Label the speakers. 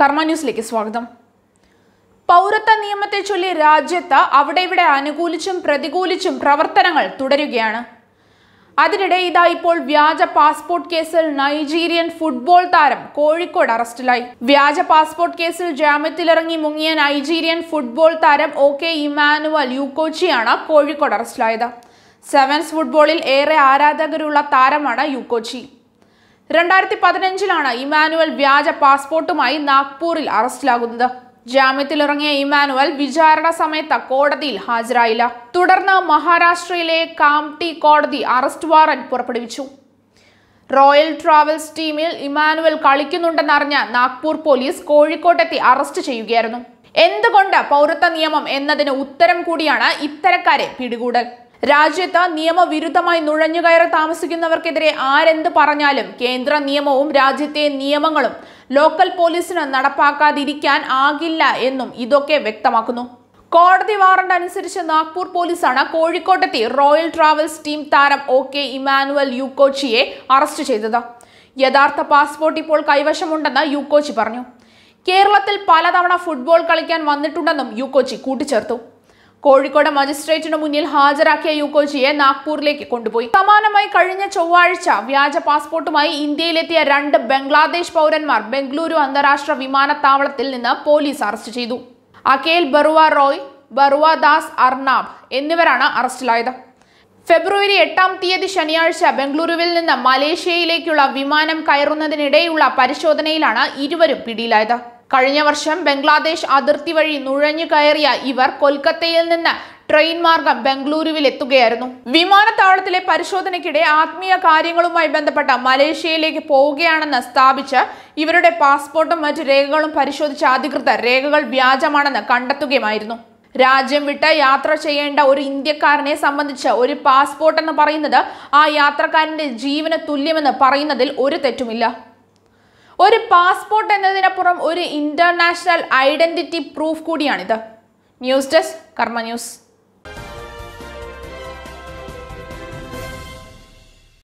Speaker 1: കർമ്മ ന്യൂസിലേക്ക് സ്വാഗതം പൗരത്വ നിയമത്തെ ചൊല്ലി രാജ്യത്ത് അവിടെ ഇവിടെ അനുകൂലിച്ചും പ്രതികൂലിച്ചും പ്രവർത്തനങ്ങൾ തുടരുകയാണ് അതിനിടെ ഇതാ ഇപ്പോൾ വ്യാജ പാസ്പോർട്ട് കേസിൽ നൈജീരിയൻ ഫുട്ബോൾ താരം കോഴിക്കോട് അറസ്റ്റിലായി വ്യാജ പാസ്പോർട്ട് കേസിൽ ജാമ്യത്തിലിറങ്ങി മുങ്ങിയ നൈജീരിയൻ ഫുട്ബോൾ താരം ഒ കെ ഇമാനുവൽ യുക്കോച്ചിയാണ് കോഴിക്കോട് അറസ്റ്റിലായത് സെവൻസ് ഫുട്ബോളിൽ ഏറെ ആരാധകരുള്ള താരമാണ് യുക്കോച്ചി രണ്ടായിരത്തി പതിനഞ്ചിലാണ് ഇമാനുവൽ വ്യാജ പാസ്പോർട്ടുമായി നാഗ്പൂരിൽ അറസ്റ്റിലാകുന്നത് ജാമ്യത്തിലിറങ്ങിയ ഇമാനുവൽ വിചാരണ സമയത്ത് കോടതിയിൽ ഹാജരായില്ല തുടർന്ന് മഹാരാഷ്ട്രയിലെ കാംടി കോടതി അറസ്റ്റ് വാറന്റ് പുറപ്പെടുവിച്ചു റോയൽ ട്രാവൽസ് ടീമിൽ ഇമാനുവൽ കളിക്കുന്നുണ്ടെന്നറിഞ്ഞ നാഗ്പൂർ പോലീസ് കോഴിക്കോട്ടെത്തി അറസ്റ്റ് ചെയ്യുകയായിരുന്നു എന്തുകൊണ്ട് പൗരത്വ നിയമം എന്നതിന് ഉത്തരം കൂടിയാണ് ഇത്തരക്കാരെ പിടികൂടൽ രാജ്യത്ത് നിയമവിരുദ്ധമായി നുഴഞ്ഞുകയറി താമസിക്കുന്നവർക്കെതിരെ ആരെന്ത് പറഞ്ഞാലും കേന്ദ്ര നിയമവും രാജ്യത്തെ നിയമങ്ങളും ലോക്കൽ പോലീസിന് നടപ്പാക്കാതിരിക്കാൻ ആകില്ല എന്നും ഇതൊക്കെ വ്യക്തമാക്കുന്നു കോടതി വാറണ്ട് അനുസരിച്ച് നാഗ്പൂർ പോലീസാണ് കോഴിക്കോട്ടെത്തി റോയൽ ട്രാവൽസ് ടീം താരം ഒ കെ ഇമാനുവൽ യുക്കോച്ചിയെ അറസ്റ്റ് ചെയ്തത് യഥാർത്ഥ പാസ്പോർട്ട് ഇപ്പോൾ കൈവശമുണ്ടെന്ന് യുക്കോച്ചി പറഞ്ഞു കേരളത്തിൽ പലതവണ ഫുട്ബോൾ കളിക്കാൻ വന്നിട്ടുണ്ടെന്നും യുക്കോച്ചി കൂട്ടിച്ചേർത്തു കോഴിക്കോട് മജിസ്ട്രേറ്റിനു മുന്നിൽ ഹാജരാക്കിയ യുക്കോജിയെ നാഗ്പൂരിലേക്ക് കൊണ്ടുപോയി സമാനമായി കഴിഞ്ഞ ചൊവ്വാഴ്ച വ്യാജ പാസ്പോർട്ടുമായി ഇന്ത്യയിലെത്തിയ രണ്ട് ബംഗ്ലാദേശ് പൗരന്മാർ ബംഗളൂരു അന്താരാഷ്ട്ര വിമാനത്താവളത്തിൽ നിന്ന് പോലീസ് അറസ്റ്റ് ചെയ്തു അഖേൽ ബറുവ റോയ് ബറുവ ദാസ് അർണാബ് എന്നിവരാണ് അറസ്റ്റിലായത് ഫെബ്രുവരി എട്ടാം തീയതി ശനിയാഴ്ച ബംഗളൂരുവിൽ നിന്ന് മലേഷ്യയിലേക്കുള്ള വിമാനം കയറുന്നതിനിടെയുള്ള പരിശോധനയിലാണ് ഇരുവരും പിടിയിലായത് കഴിഞ്ഞ വർഷം ബംഗ്ലാദേശ് അതിർത്തി വഴി നുഴഞ്ഞു കയറിയ ഇവർ കൊൽക്കത്തയിൽ നിന്ന് ട്രെയിൻ മാർഗം ബംഗളൂരുവിൽ എത്തുകയായിരുന്നു വിമാനത്താവളത്തിലെ പരിശോധനയ്ക്കിടെ ആത്മീയ കാര്യങ്ങളുമായി ബന്ധപ്പെട്ട മലേഷ്യയിലേക്ക് പോവുകയാണെന്ന് സ്ഥാപിച്ച് ഇവരുടെ പാസ്പോർട്ടും മറ്റ് രേഖകളും പരിശോധിച്ച അധികൃതർ രേഖകൾ വ്യാജമാണെന്ന് കണ്ടെത്തുകയുമായിരുന്നു രാജ്യം വിട്ട് യാത്ര ചെയ്യേണ്ട ഒരു ഇന്ത്യക്കാരനെ സംബന്ധിച്ച് ഒരു പാസ്പോർട്ട് എന്ന് പറയുന്നത് ആ യാത്രക്കാരന്റെ ജീവന് തുല്യമെന്ന് പറയുന്നതിൽ ഒരു തെറ്റുമില്ല ഒരു പാസ്പോർട്ട് എന്നതിനപ്പുറം ഒരു ഇന്റർനാഷണൽ ഐഡന്റിറ്റി പ്രൂഫ് കൂടിയാണിത് ന്യൂസ് ഡെസ്ക് കർമ്മ ന്യൂസ്